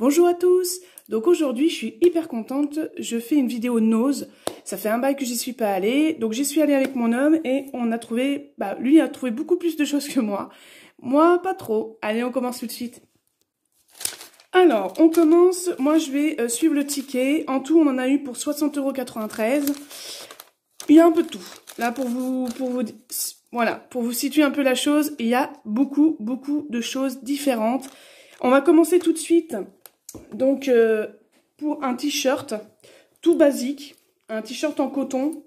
Bonjour à tous Donc aujourd'hui, je suis hyper contente, je fais une vidéo nose. Ça fait un bail que j'y suis pas allée, donc j'y suis allée avec mon homme et on a trouvé... Bah, lui a trouvé beaucoup plus de choses que moi. Moi, pas trop. Allez, on commence tout de suite. Alors, on commence. Moi, je vais euh, suivre le ticket. En tout, on en a eu pour 60,93€. Il y a un peu de tout. Là, pour vous, pour vous, voilà, pour vous situer un peu la chose, il y a beaucoup, beaucoup de choses différentes. On va commencer tout de suite donc, euh, pour un t-shirt tout basique, un t-shirt en coton,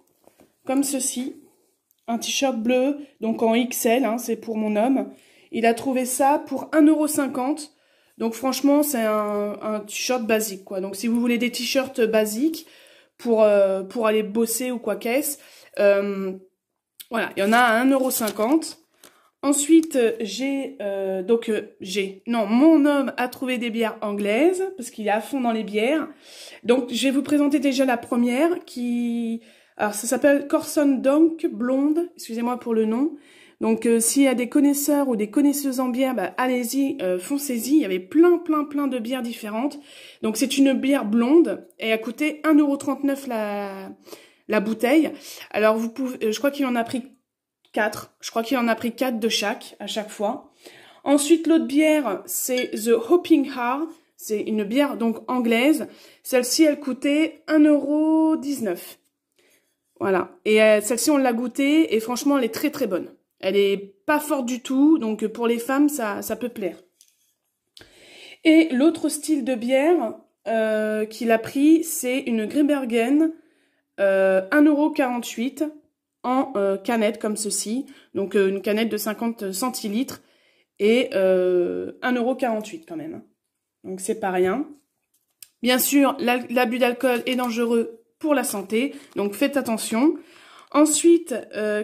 comme ceci, un t-shirt bleu, donc en XL, hein, c'est pour mon homme. Il a trouvé ça pour 1,50€. Donc franchement, c'est un, t-shirt basique. quoi. Donc si vous voulez des t-shirts basiques pour, euh, pour aller bosser ou quoi qu'est-ce, euh, voilà, il y en a à 1,50€. Ensuite, euh, j'ai euh, donc euh, j'ai non mon homme a trouvé des bières anglaises parce qu'il est à fond dans les bières. Donc je vais vous présenter déjà la première qui alors ça s'appelle Corson Donk blonde. Excusez-moi pour le nom. Donc s'il y a des connaisseurs ou des connaisseuses en bière, bah, allez-y, foncez-y. Il y avait plein plein plein de bières différentes. Donc c'est une bière blonde et a coûté 1,39€ la la bouteille. Alors vous pouvez, je crois qu'il en a pris 4. Je crois qu'il en a pris 4 de chaque, à chaque fois. Ensuite, l'autre bière, c'est The Hopping Heart. C'est une bière donc anglaise. Celle-ci, elle coûtait 1,19€. Voilà. Et euh, celle-ci, on l'a goûtée et franchement, elle est très très bonne. Elle est pas forte du tout, donc pour les femmes, ça, ça peut plaire. Et l'autre style de bière euh, qu'il a pris, c'est une Grimbergen euh, 1,48€ en euh, canette comme ceci, donc euh, une canette de 50 centilitres et 1,48€ euh, quand même. Donc c'est pas rien. Bien sûr, l'abus d'alcool est dangereux pour la santé, donc faites attention. Ensuite,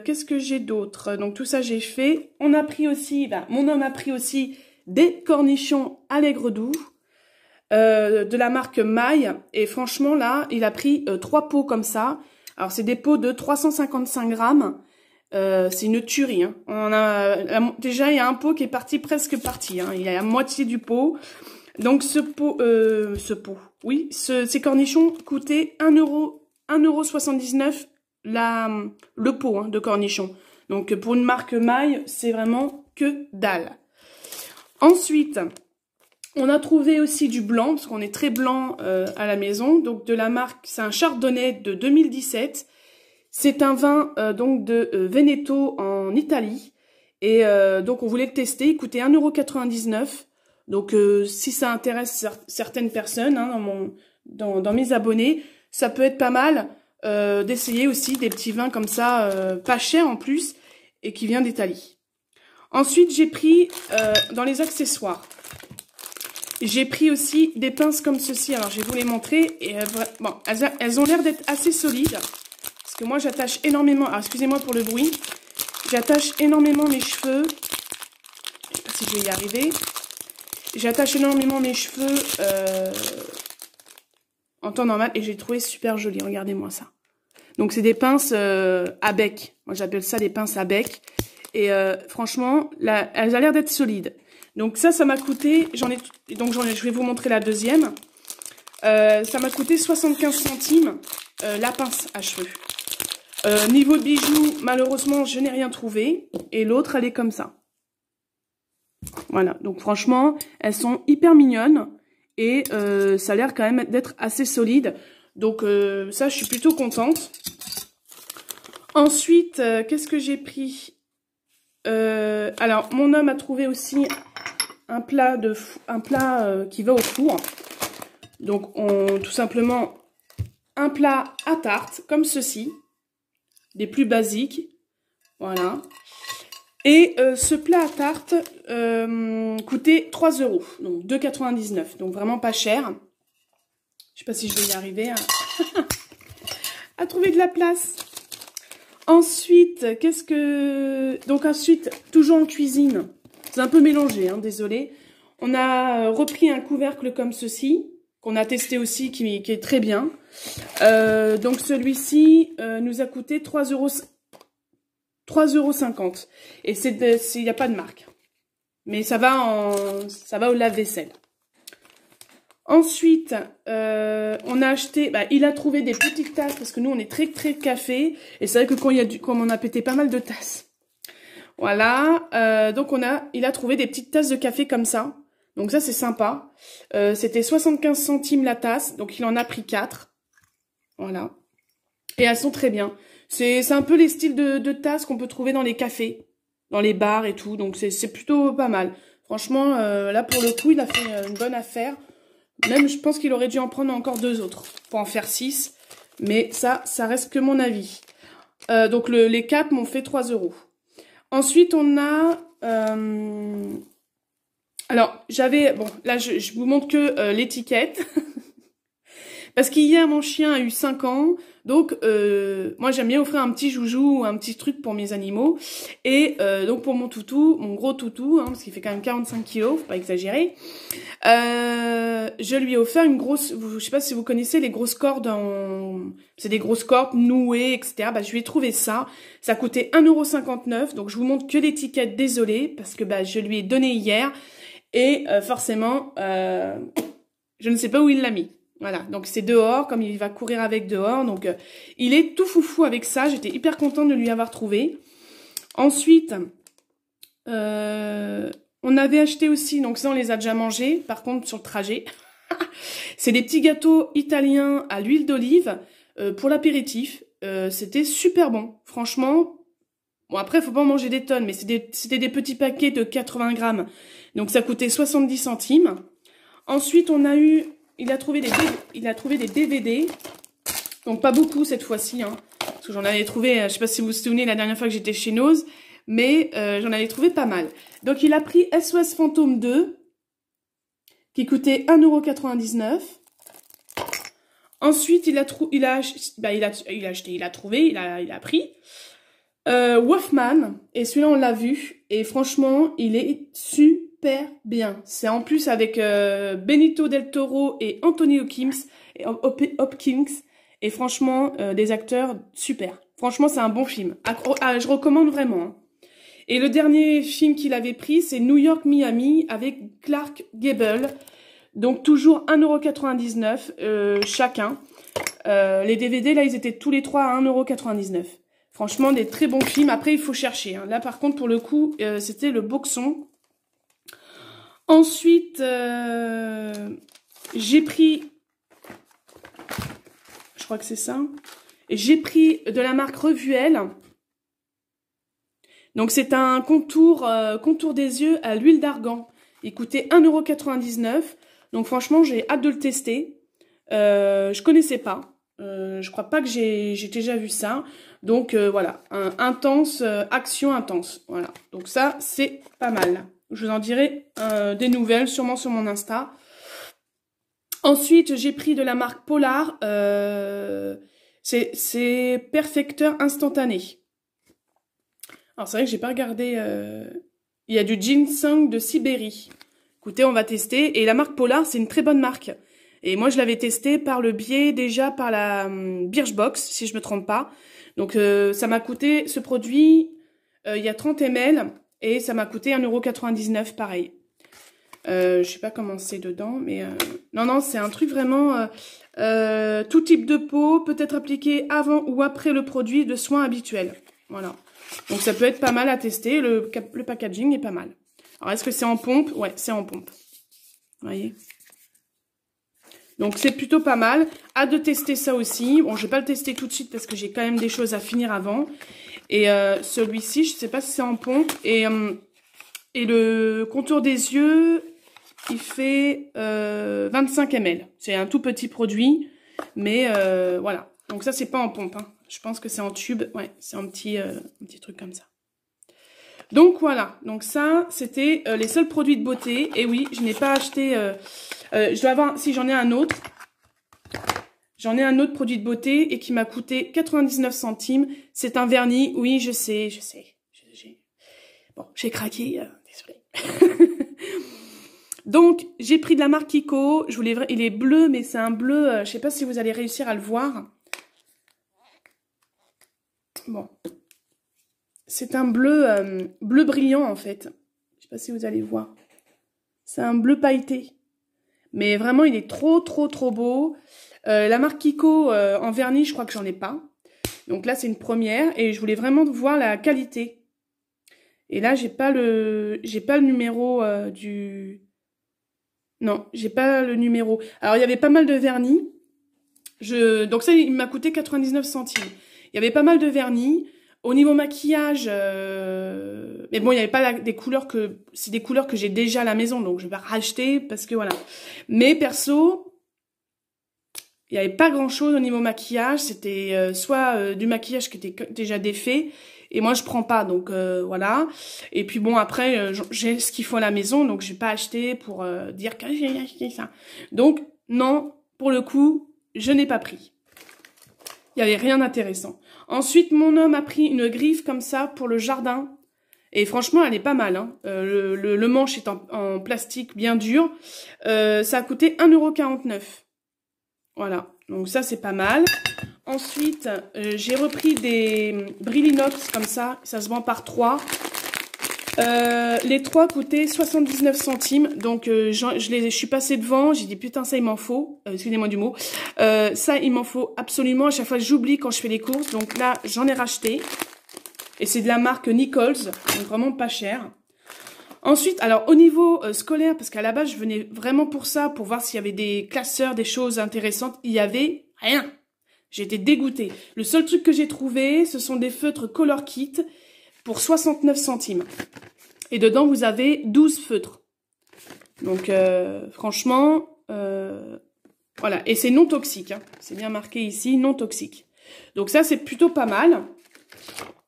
qu'est-ce que j'ai d'autre Donc tout ça j'ai fait. On a pris aussi, ben, mon homme a pris aussi des cornichons Allègre Doux de la marque Maille. Et franchement là, il a pris trois pots comme ça. Alors c'est des pots de 355 grammes. Euh, c'est une tuerie. Hein. On a, déjà, il y a un pot qui est parti presque parti. Hein. Il y a la moitié du pot. Donc ce pot, euh, ce pot, oui, ces cornichons coûtaient 1,79€ la, le pot hein, de cornichons. Donc pour une marque maille, c'est vraiment que dalle. Ensuite, on a trouvé aussi du blanc, parce qu'on est très blanc euh, à la maison. Donc de la marque, c'est un Chardonnay de 2017. C'est un vin euh, donc de euh, Veneto en Italie. Et donc on voulait le tester, il coûtait 1,99€. Donc si ça intéresse certaines personnes hein, dans, mon, dans, dans, mes abonnés, ça peut être pas mal d'essayer aussi des petits vins comme ça, pas chers en plus, et qui vient d'Italie. Ensuite j'ai pris dans les accessoires. J'ai pris aussi des pinces comme ceci. Alors, je vais vous les montrer. Et euh, bon, elles, ont l'air d'être assez solides. Parce que moi, j'attache énormément... Alors, excusez-moi pour le bruit. J'attache énormément mes cheveux. Je sais pas si je vais y arriver. J'attache énormément mes cheveux euh, en temps normal. Et j'ai trouvé super joli. Regardez-moi ça. Donc, c'est des pinces euh, à bec. Moi, j'appelle ça des pinces à bec. Et franchement, là, elles ont l'air d'être solides. Donc ça, ça m'a coûté, j'en ai, donc je vais vous montrer la deuxième. Euh, ça m'a coûté 75 centimes euh, la pince à cheveux. Euh, niveau bijoux, malheureusement, je n'ai rien trouvé. Et l'autre, elle est comme ça. Voilà, donc franchement, elles sont hyper mignonnes. Et euh, ça a l'air quand même d'être assez solide. Donc ça, je suis plutôt contente. Ensuite, qu'est-ce que j'ai pris Alors, mon homme a trouvé aussi un plat, de, un plat euh, qui va au four. Donc, on, tout simplement, un plat à tarte, comme ceci, des plus basiques, voilà. Et euh, ce plat à tarte euh, coûtait 3 euros, donc 2,99, donc vraiment pas cher. Je sais pas si je vais y arriver hein. à trouver de la place. Ensuite, qu'est-ce que... Donc ensuite, toujours en cuisine, un peu mélangé, hein, désolé. On a euh, repris un couvercle comme ceci, qu'on a testé aussi, qui, est très bien. Euh, donc celui-ci euh, nous a coûté 3,50 euros. 3,50 Et il n'y a pas de marque. Mais ça va, en, ça va au lave-vaisselle. Ensuite, on a acheté, bah, il a trouvé des petites tasses parce que nous on est très très café et c'est vrai que quand il comme on a pété pas mal de tasses, voilà. Euh, donc on a, il a trouvé des petites tasses de café comme ça. Donc ça c'est sympa. Euh, C'était 75 centimes la tasse, donc il en a pris 4. Voilà. Et elles sont très bien. C'est un peu les styles de, de tasses qu'on peut trouver dans les cafés, dans les bars et tout. Donc c'est plutôt pas mal. Franchement, euh, là pour le coup, il a fait euh, une bonne affaire. Même je pense qu'il aurait dû en prendre encore deux autres pour en faire 6. Mais ça, ça reste que mon avis. donc les 4 m'ont fait 3 euros. Ensuite, on a... Euh, alors, j'avais... Bon, là, je, vous montre que euh, l'étiquette. Parce qu'hier, mon chien a eu 5 ans. Donc, euh, moi, j'aime bien offrir un petit joujou, ou un petit truc pour mes animaux. Et euh, donc, pour mon toutou, mon gros toutou, hein, parce qu'il fait quand même 45 kilos, faut pas exagérer, euh, je lui ai offert une grosse... Je sais pas si vous connaissez les grosses cordes en... C'est des grosses cordes nouées, etc. Bah, je lui ai trouvé ça. Ça coûtait 1,59€. Donc, je vous montre que l'étiquette, désolé, parce que bah, je lui ai donné hier. Et forcément, je ne sais pas où il l'a mis. Voilà, donc c'est dehors, comme il va courir avec dehors. Donc euh, il est tout foufou avec ça. J'étais hyper contente de lui avoir trouvé. Ensuite, euh, on avait acheté aussi, donc ça on les a déjà mangés, par contre sur le trajet. c'est des petits gâteaux italiens à l'huile d'olive euh, pour l'apéritif. C'était super bon, franchement. Bon après, faut pas en manger des tonnes, mais c'était des petits paquets de 80 grammes. Donc ça coûtait 70 centimes. Ensuite, on a eu il a trouvé des, il a trouvé des DVD. Donc pas beaucoup cette fois-ci. Hein. parce que j'en avais trouvé, euh, je sais pas si vous vous souvenez, la dernière fois que j'étais chez Nose. Mais euh, j'en avais trouvé pas mal. Donc il a pris SOS Phantom 2. Qui coûtait 1,99€. Ensuite, bah, il a, il a, bah, il, a, il acheté, il a trouvé, il a, il a pris. Euh, Wolfman, et celui-là on l'a vu, et franchement, il est su super bien. C'est en plus avec euh, Benito del Toro et Anthony Hopkins. Et, et franchement, euh, des acteurs super. Franchement, c'est un bon film. Ah, je recommande vraiment. Hein. Et le dernier film qu'il avait pris, c'est New York Miami avec Clark Gable. Donc toujours 1,99€ euh, chacun. les DVD, là, ils étaient tous les trois à 1,99€. Franchement, des très bons films. Après, il faut chercher. Hein. Là, par contre, pour le coup, c'était le boxon. Ensuite, euh, j'ai pris, je crois que c'est ça, j'ai pris de la marque Revuel. Donc c'est un contour, euh, contour des yeux à l'huile d'argan. Il coûtait 1,99€. Donc franchement, j'ai hâte de le tester. Euh, je connaissais pas. Je euh, je crois pas que j'ai déjà vu ça. Donc voilà, intense, action intense. Voilà, donc ça c'est pas mal. Je vous en dirai euh, des nouvelles, sûrement sur mon Insta. Ensuite, j'ai pris de la marque Polar. Euh, c'est perfecteur instantané. Alors, c'est vrai que j'ai pas regardé... Euh, il y a du ginseng de Sibérie. Écoutez, on va tester. Et la marque Polar, c'est une très bonne marque. Et moi, je l'avais testé par le biais déjà par la hum, Birchbox, si je me trompe pas. Donc, ça m'a coûté ce produit, il y a 30 ml. Et ça m'a coûté 1,99€ pareil. Je euh, je sais pas comment c'est dedans, mais... Euh, non, non, c'est un truc vraiment... Euh, tout type de peau peut être appliqué avant ou après le produit de soins habituels. Voilà. Donc ça peut être pas mal à tester. Le, packaging est pas mal. Alors est-ce que c'est en pompe Ouais, c'est en pompe. Vous voyez donc c'est plutôt pas mal. Hâte de tester ça aussi. Bon, je vais pas le tester tout de suite parce que j'ai quand même des choses à finir avant. Et euh, celui-ci, je ne sais pas si c'est en pompe. Et, euh, et le contour des yeux, il fait 25 euh, ml. C'est un tout petit produit, mais voilà. Donc ça, c'est pas en pompe. Hein. Je pense que c'est en tube. Ouais, c'est un petit, un petit truc comme ça. Donc voilà, donc ça c'était les seuls produits de beauté. Et oui, je n'ai pas acheté, je dois avoir, si j'en ai un autre, J'en ai un autre produit de beauté et qui m'a coûté 99 centimes. C'est un vernis. Oui, je sais, je sais. Bon, j'ai craqué. Euh, désolée. Donc, j'ai pris de la marque Kiko. Je voulais... Il est bleu, mais c'est un bleu... Euh, je sais pas si vous allez réussir à le voir. Bon. C'est un bleu, euh, bleu brillant, en fait. Je sais pas si vous allez voir. C'est un bleu pailleté. Mais vraiment, il est trop, trop, trop beau. Euh, la marque Kiko euh, en vernis, je crois que j'en ai pas. Donc là, c'est une première et je voulais vraiment voir la qualité. Et là, j'ai pas le j'ai pas le numéro euh, du Non, j'ai pas le numéro. Alors, il y avait pas mal de vernis. Je donc ça il m'a coûté 99 centimes. Il y avait pas mal de vernis. Au niveau maquillage, mais bon, il n'y avait pas des couleurs que c'est des couleurs que j'ai déjà à la maison, donc je vais racheter parce que voilà. Mais perso, il n'y avait pas grand chose au niveau maquillage. C'était euh, soit euh, du maquillage qui était déjà défait, et moi je prends pas, donc euh, voilà. Et puis bon, après, j'ai ce qu'il faut à la maison, donc j'ai pas acheté pour dire que j'ai acheté ça. Donc non, pour le coup, je n'ai pas pris. Il n'y avait rien d'intéressant. Ensuite, mon homme a pris une griffe comme ça pour le jardin. Et franchement, elle est pas mal. Hein. Le, manche est en, plastique bien dur. ça a coûté 1,49€. Voilà, donc ça c'est pas mal. Ensuite, euh, j'ai repris des brillinox comme ça, ça se vend par trois. Euh, les trois coûtaient 79 centimes, donc euh, je, les, je suis passée devant, j'ai dit putain ça il m'en faut, excusez-moi du mot, ça il m'en faut absolument, à chaque fois j'oublie quand je fais les courses, donc là j'en ai racheté, et c'est de la marque Nichols, donc vraiment pas cher. Ensuite, alors au niveau euh, scolaire, parce qu'à la base je venais vraiment pour ça, pour voir s'il y avait des classeurs, des choses intéressantes, il y avait rien. J'étais dégoûtée. Le seul truc que j'ai trouvé, ce sont des feutres Color Kit pour 69 centimes. Et dedans, vous avez 12 feutres. Donc, euh, franchement, euh, voilà. Et c'est non toxique. Hein. C'est bien marqué ici, non toxique. Donc ça, c'est plutôt pas mal.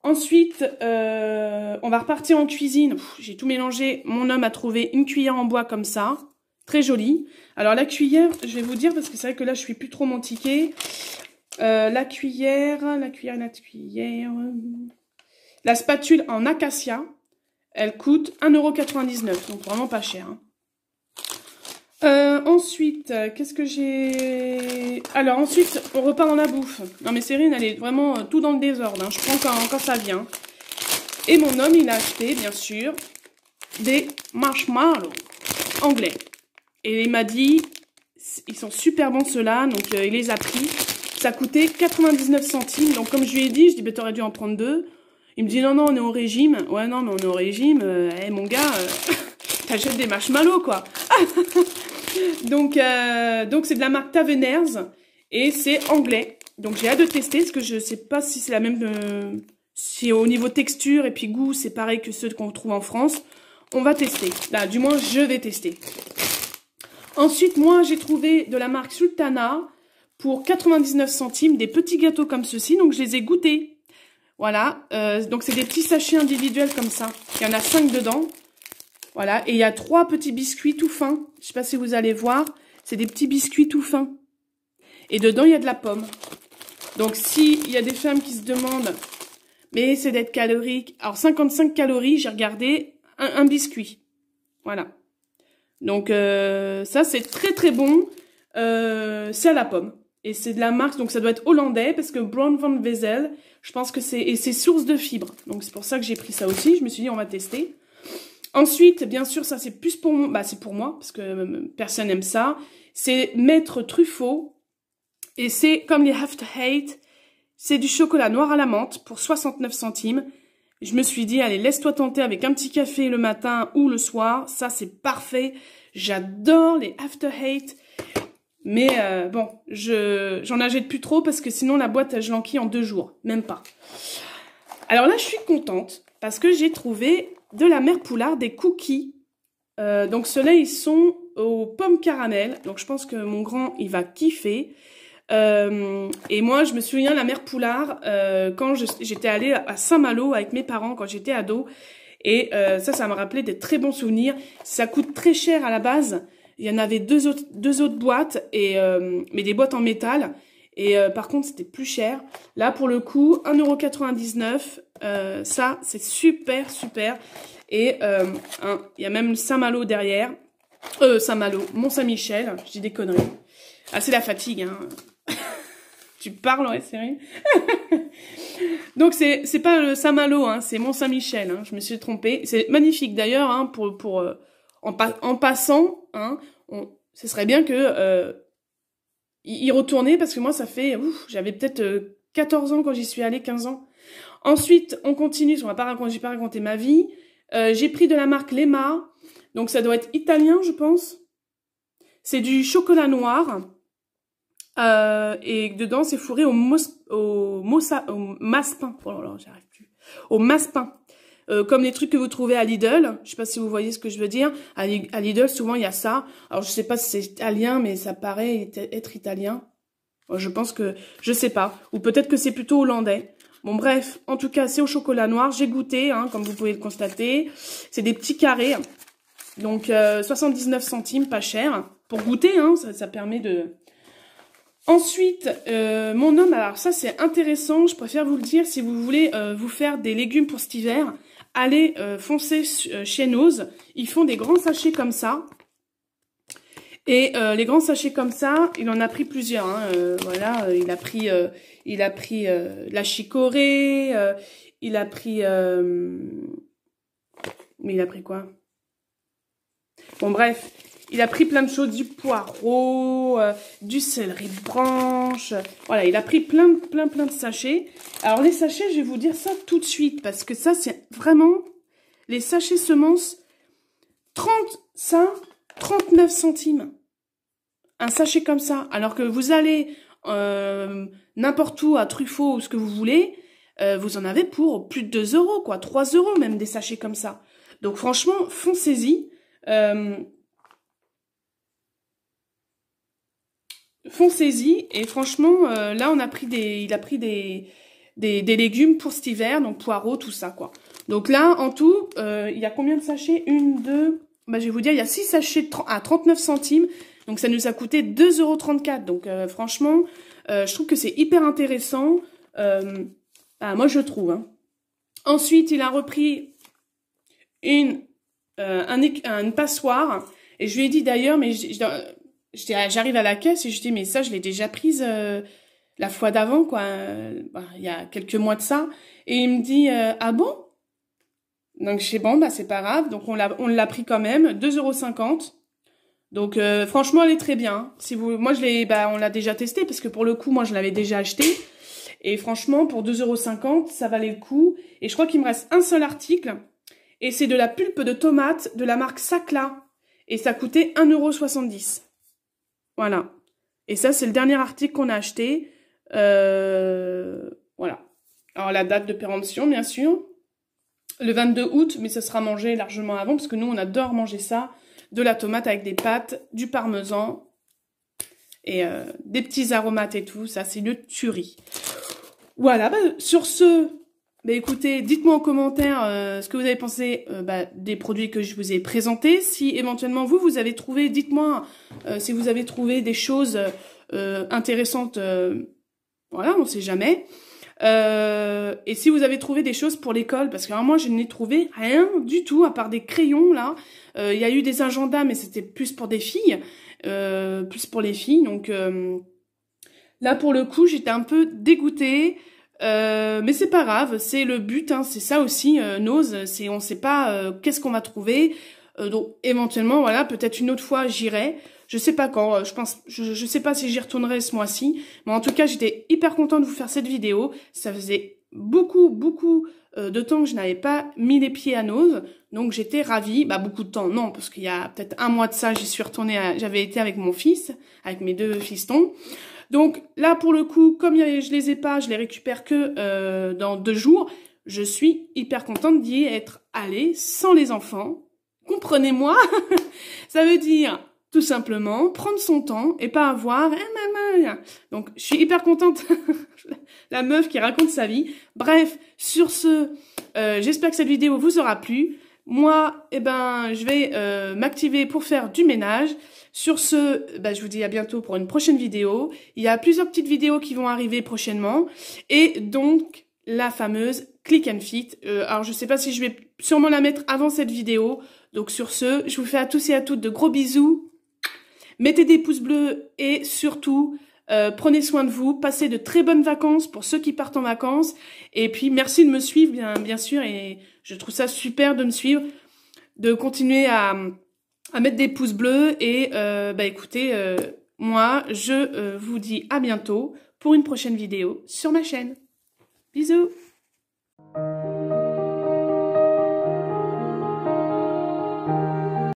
Ensuite, euh, on va repartir en cuisine. J'ai tout mélangé. Mon homme a trouvé une cuillère en bois comme ça. Très jolie. Alors la cuillère, je vais vous dire, parce que c'est vrai que là, je suis plus trop montiquée. Euh, la cuillère, la cuillère, la cuillère... La spatule en acacia, elle coûte 1,99€, donc vraiment pas cher. Hein. Euh, ensuite, euh, qu'est-ce que j'ai... Alors ensuite, on repart dans la bouffe. Non mais Sérine, elle est vraiment euh, tout dans le désordre. Hein. Je prends quand, ça vient. Et mon homme, il a acheté, bien sûr, des marshmallows anglais. Et il m'a dit, ils sont super bons ceux-là, donc euh, il les a pris. Ça coûtait 99 centimes. Donc comme je lui ai dit, je dis, ben bah, t'aurais dû en prendre deux. Il me dit, non, non, on est au régime. Ouais, non, mais on est au régime. Eh, mon gars, t'achètes des marshmallows, quoi. donc, euh, donc c'est de la marque Taverners et c'est anglais. Donc, j'ai hâte de tester parce que je sais pas si c'est la même... Euh, si au niveau texture et puis goût, c'est pareil que ceux qu'on trouve en France. On va tester. Là, du moins, je vais tester. Ensuite, moi, j'ai trouvé de la marque Sultana pour 99 centimes des petits gâteaux comme ceci. Donc, je les ai goûtés. Voilà, euh, donc c'est des petits sachets individuels comme ça. Il y en a 5 dedans. Voilà, et il y a trois petits biscuits tout fins. Je sais pas si vous allez voir, c'est des petits biscuits tout fins. Et dedans, il y a de la pomme. Donc, s'il y a des femmes qui se demandent, mais c'est d'être calorique. Alors, 55 calories, j'ai regardé, un, biscuit. Voilà. Donc, euh, ça, c'est très très bon. Euh, c'est à la pomme. Et c'est de la marque, donc ça doit être hollandais, parce que Brown van Wezel, je pense que c'est... Et c'est source de fibres. Donc, c'est pour ça que j'ai pris ça aussi. Je me suis dit, on va tester. Ensuite, bien sûr, ça c'est plus pour moi, bah c'est pour moi parce que euh, personne aime ça. C'est Maître Truffaut et c'est comme les After Hate, c'est du chocolat noir à la menthe pour 69 centimes. Je me suis dit allez, laisse-toi tenter avec un petit café le matin ou le soir, ça c'est parfait. J'adore les After Hate. Mais euh, bon, je j'en achète plus trop parce que sinon la boîte je l'enquille en deux jours, même pas. Alors là, je suis contente parce que j'ai trouvé de la mère Poulard des cookies. Euh, donc ceux-là, ils sont aux pommes caramel. Donc je pense que mon grand, il va kiffer. Euh, et moi, je me souviens, la mère Poulard, euh, quand j'étais allée à Saint-Malo avec mes parents, quand j'étais ado, et euh, ça, ça me rappelait des très bons souvenirs. Ça coûte très cher à la base. Il y en avait deux autres, deux autres boîtes, et, mais des boîtes en métal. Et par contre, c'était plus cher. Là, pour le coup, 1,99€ euh, ça, c'est super, super. Et euh, il euh, y a même Saint-Malo derrière. Euh, Saint-Malo, Mont-Saint-Michel. Je dis des conneries. Ah, c'est la fatigue, hein. tu parles, ouais, sérieux Donc, c'est pas le Saint-Malo, hein, c'est Mont-Saint-Michel. Hein, je me suis trompée. C'est magnifique, d'ailleurs, hein, pour, pour, euh, en, en passant. Hein, ce serait bien que... Euh, y, retourner, parce que moi, ça fait... J'avais peut-être 14 ans quand j'y suis allée, 15 ans. Ensuite, on continue, je va pas j'ai pas raconté ma vie. Euh, j'ai pris de la marque Lema, donc ça doit être italien, je pense. C'est du chocolat noir. Euh, et dedans, c'est fourré au, mos, au, Oh là plus. Au Euh, comme les trucs que vous trouvez à Lidl. Je sais pas si vous voyez ce que je veux dire. À, Lidl, souvent, il y a ça. Alors, je sais pas si c'est italien, mais ça paraît être italien. Je pense que... Je sais pas. Ou peut-être que c'est plutôt hollandais. Bon, bref, en tout cas, c'est au chocolat noir. J'ai goûté, hein, comme vous pouvez le constater. C'est des petits carrés. Donc, 79 euh, centimes, pas cher. Pour goûter, hein, ça, permet de... Ensuite, euh, mon homme, alors ça c'est intéressant, je préfère vous le dire, si vous voulez euh, vous faire des légumes pour cet hiver, allez foncer chez Nose. Ils font des grands sachets comme ça, et euh, les grands sachets comme ça, il en a pris plusieurs. Hein, euh, voilà, euh, il a pris, il a pris la chicorée, il a pris, mais il a pris quoi Bon bref, il a pris plein de choses, du poireau, du céleri branche. Voilà, il a pris plein, plein, plein de sachets. Alors les sachets, je vais vous dire ça tout de suite parce que ça, c'est vraiment les sachets semences 35, 39 centimes un sachet comme ça, alors que vous allez euh, n'importe où à Truffaut ou ce que vous voulez, euh, vous en avez pour plus de 2 euros, quoi, 3 euros même des sachets comme ça. Donc franchement, foncez-y. Euh, foncez-y et franchement, là on a pris des, il a pris des, des, légumes pour cet hiver, donc poireaux, tout ça, quoi. Donc là, en tout, il y a combien de sachets Une, deux, bah, je vais vous dire, il y a 6 sachets à 39 centimes, donc ça nous a coûté 2,34€. Donc euh, franchement, euh, je trouve que c'est hyper intéressant. Euh, ah, moi, je trouve. Hein. Ensuite, il a repris une, euh, un, une passoire. Et je lui ai dit d'ailleurs, mais j'arrive à la caisse et je lui ai dit, mais ça, je l'ai déjà prise la fois d'avant, quoi. Bah, il y a quelques mois de ça. Et il me dit, ah bon donc je sais, bon, bah c'est pas grave. Donc on l'a pris quand même, 2,50€. Donc euh, franchement, elle est très bien. Si vous, moi je l'ai, bah, on l'a déjà testé parce que pour le coup, moi je l'avais déjà acheté. Et franchement, pour 2,50€, ça valait le coup. Et je crois qu'il me reste un seul article. Et c'est de la pulpe de tomate de la marque Sacla. Et ça coûtait 1,70€. Voilà. Et ça, c'est le dernier article qu'on a acheté. Euh, voilà. Alors la date de péremption, bien sûr. Le 22 août, mais ça sera mangé largement avant, parce que nous, on adore manger ça de la tomate avec des pâtes, du parmesan et euh, des petits aromates et tout. Ça, c'est une tuerie. Voilà, bah, sur ce, bah, écoutez, dites-moi en commentaire euh, ce que vous avez pensé euh, bah, des produits que je vous ai présentés. Si éventuellement vous, vous avez trouvé, dites-moi si vous avez trouvé des choses intéressantes. voilà, on ne sait jamais. Euh, et si vous avez trouvé des choses pour l'école, parce que hein, moi je n'ai trouvé rien du tout à part des crayons là. Euh, il y a eu des agendas, mais c'était plus pour des filles, euh, plus pour les filles. Donc euh, là pour le coup j'étais un peu dégoûtée, mais c'est pas grave, c'est le but, hein. c'est ça aussi Nose, c'est on sait pas qu'est-ce qu'on va trouver. donc éventuellement voilà peut-être une autre fois j'irai. Je sais pas quand, euh, je pense, je, sais pas si j'y retournerai ce mois-ci, mais en tout cas, j'étais hyper contente de vous faire cette vidéo. Ça faisait beaucoup, beaucoup euh, de temps que je n'avais pas mis les pieds à Nose, donc j'étais ravie. Bah beaucoup de temps, non, parce qu'il y a peut-être un mois de ça, j'y suis retournée. J'avais été avec mon fils, avec mes deux fistons. Donc là, pour le coup, comme je les ai pas, je les récupère que euh, dans deux jours. Je suis hyper contente d'y être allée sans les enfants. Comprenez-moi, ça veut dire tout simplement, prendre son temps et pas avoir eh, maman. Donc je suis hyper contente la meuf qui raconte sa vie. Bref, sur ce, euh, j'espère que cette vidéo vous aura plu. Moi, eh ben, je vais euh, m'activer pour faire du ménage. Sur ce, bah, je vous dis à bientôt pour une prochaine vidéo. Il y a plusieurs petites vidéos qui vont arriver prochainement. Et donc, la fameuse Click and Fit. Euh, alors, je sais pas si je vais sûrement la mettre avant cette vidéo. Donc, sur ce, je vous fais à tous et à toutes de gros bisous. Mettez des pouces bleus et surtout, euh, prenez soin de vous. Passez de très bonnes vacances pour ceux qui partent en vacances. Et puis, merci de me suivre, bien, bien sûr. Et je trouve ça super de me suivre, de continuer à, à mettre des pouces bleus. Et euh, bah, écoutez, euh, moi, je vous dis à bientôt pour une prochaine vidéo sur ma chaîne. Bisous